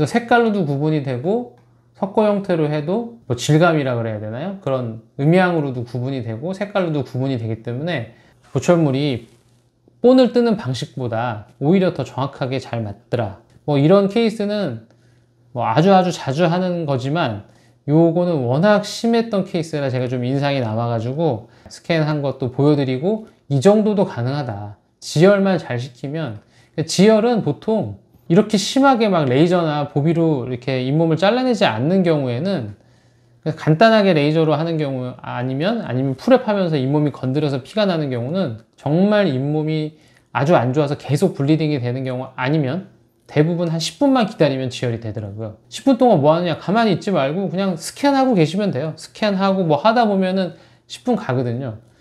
그래서 색깔로도 구분이 되고 석고 형태로 해도 뭐 질감이라 그래야 되나요? 그런 음향으로도 구분이 되고 색깔로도 구분이 되기 때문에 보철물이 본을 뜨는 방식보다 오히려 더 정확하게 잘 맞더라. 뭐 이런 케이스는 뭐 아주 아주 자주 하는 거지만 요거는 워낙 심했던 케이스라 제가 좀 인상이 남아가지고 스캔한 것도 보여드리고 이 정도도 가능하다. 지열만 잘 시키면 그러니까 지열은 보통 이렇게 심하게 막 레이저나 보비로 이렇게 잇몸을 잘라내지 않는 경우에는 간단하게 레이저로 하는 경우 아니면 아니면 풀랩하면서 잇몸이 건드려서 피가 나는 경우는 정말 잇몸이 아주 안 좋아서 계속 블리딩이 되는 경우 아니면 대부분 한 10분만 기다리면 지혈이 되더라고요 10분 동안 뭐 하느냐 가만히 있지 말고 그냥 스캔하고 계시면 돼요 스캔하고 뭐 하다 보면은 10분 가거든요